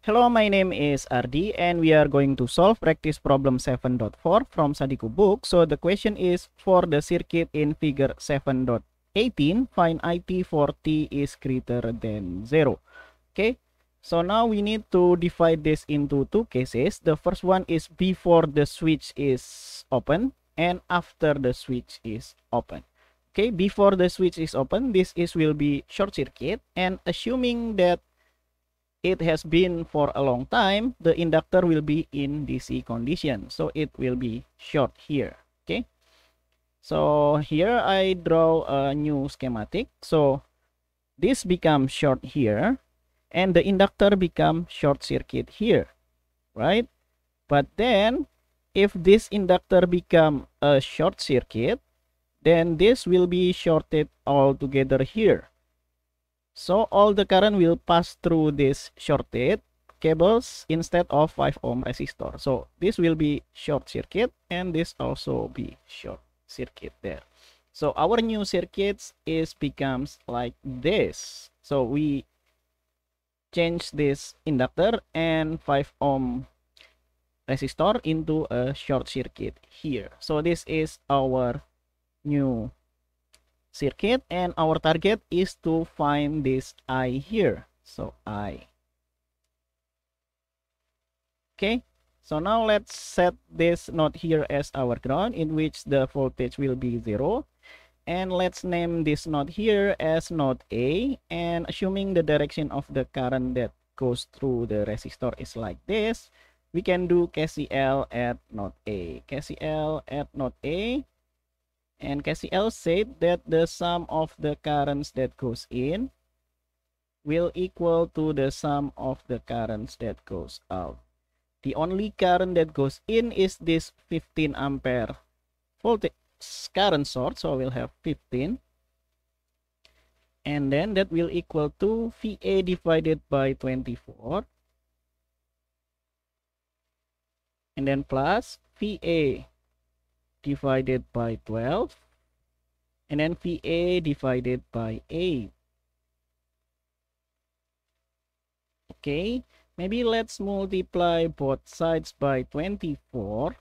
Hello, my name is Ardi and we are going to solve practice problem 7.4 from Sadiku book. So the question is for the circuit in figure 7.18, find IT for t is greater than 0. Okay, so now we need to divide this into two cases. The first one is before the switch is open and after the switch is open. Okay, before the switch is open, this is will be short circuit and assuming that it has been for a long time, the inductor will be in DC condition. So it will be short here. Okay. So here I draw a new schematic. So this becomes short here and the inductor becomes short circuit here. Right. But then if this inductor become a short circuit, then this will be shorted altogether here. So all the current will pass through this shorted cables instead of 5 ohm resistor. So this will be short circuit and this also be short circuit there. So our new circuits is becomes like this. So we change this inductor and 5 ohm resistor into a short circuit here. So this is our new circuit and our target is to find this i here so i okay so now let's set this node here as our ground in which the voltage will be zero and let's name this node here as node a and assuming the direction of the current that goes through the resistor is like this we can do kcl at node a kcl at node a and KCL said that the sum of the currents that goes in will equal to the sum of the currents that goes out. The only current that goes in is this 15 ampere voltage current source, so we'll have 15. And then that will equal to VA divided by 24. And then plus VA divided by 12 and then VA divided by 8. Okay, maybe let's multiply both sides by 24.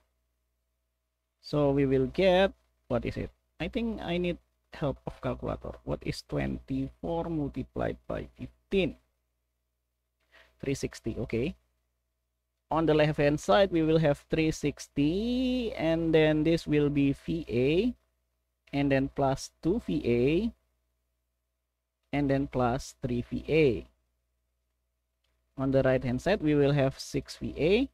So we will get, what is it? I think I need help of calculator. What is 24 multiplied by 15? 360, okay on the left hand side we will have 360 and then this will be VA and then plus 2 VA and then plus 3 VA on the right hand side we will have 6 VA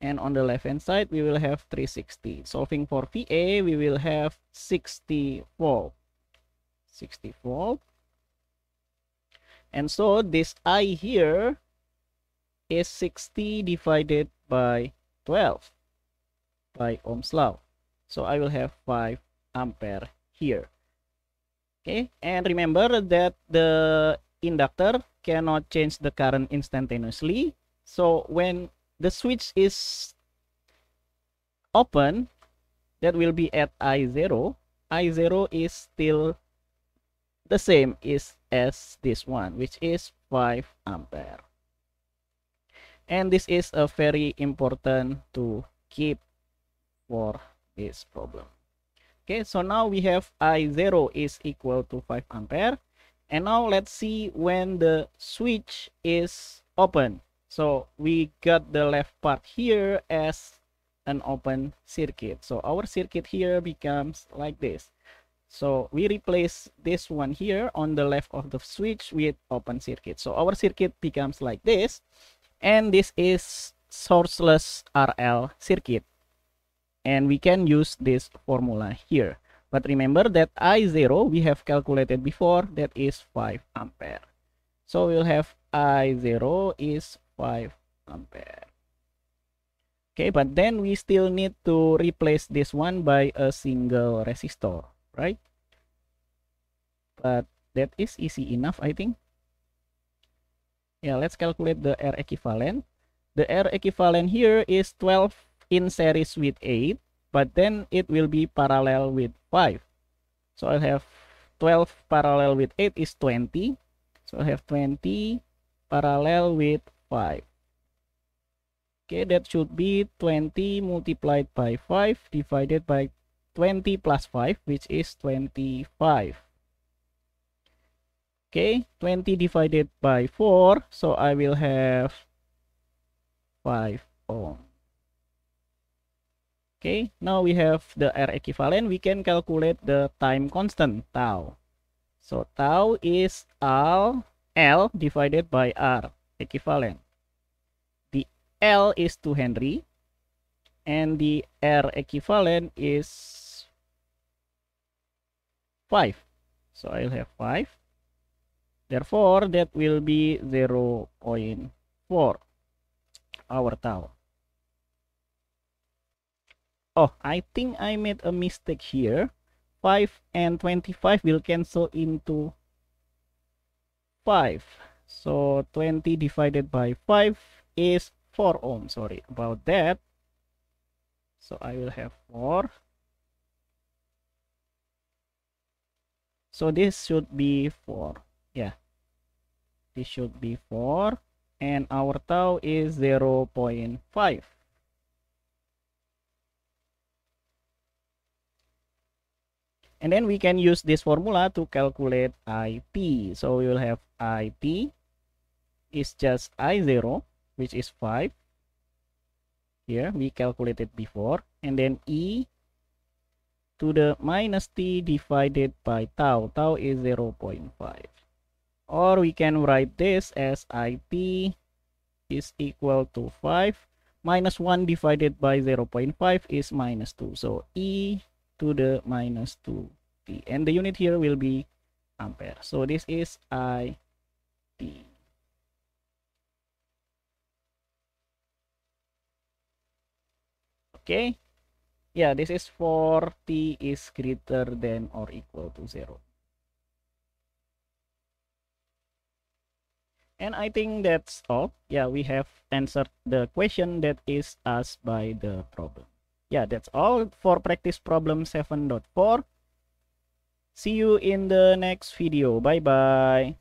and on the left hand side we will have 360 solving for VA we will have 60 volt 60 volt and so this I here is 60 divided by 12 by Ohm's law. So I will have 5 ampere here. Okay, and remember that the inductor cannot change the current instantaneously. So when the switch is open, that will be at I0. I0 is still the same is as this one, which is 5 ampere and this is a very important to keep for this problem okay so now we have i0 is equal to 5 ampere and now let's see when the switch is open so we got the left part here as an open circuit so our circuit here becomes like this so we replace this one here on the left of the switch with open circuit so our circuit becomes like this and this is sourceless RL circuit and we can use this formula here but remember that I0 we have calculated before that is 5 ampere so we'll have I0 is 5 ampere okay but then we still need to replace this one by a single resistor right but that is easy enough I think yeah, let's calculate the R equivalent. The R equivalent here is 12 in series with 8, but then it will be parallel with 5. So I'll have 12 parallel with 8 is 20. So I have 20 parallel with 5. Okay, that should be 20 multiplied by 5 divided by 20 plus 5, which is 25 okay 20 divided by 4 so i will have 5 ohm okay now we have the r equivalent we can calculate the time constant tau so tau is l l divided by r equivalent the l is 2 henry and the r equivalent is 5 so i'll have 5 Therefore, that will be 0 0.4 our tau. Oh, I think I made a mistake here. 5 and 25 will cancel into 5. So 20 divided by 5 is 4 ohm. Sorry about that. So I will have 4. So this should be 4 yeah this should be 4 and our tau is 0 0.5 and then we can use this formula to calculate IP so we will have IP is just I0 which is 5 here we calculated before and then E to the minus T divided by tau tau is 0 0.5 or we can write this as IP is equal to 5 minus 1 divided by 0 0.5 is minus 2 so e to the minus 2p and the unit here will be ampere so this is IP okay yeah this is for t is greater than or equal to 0 And I think that's all. Yeah, we have answered the question that is asked by the problem. Yeah, that's all for practice problem 7.4. See you in the next video. Bye-bye.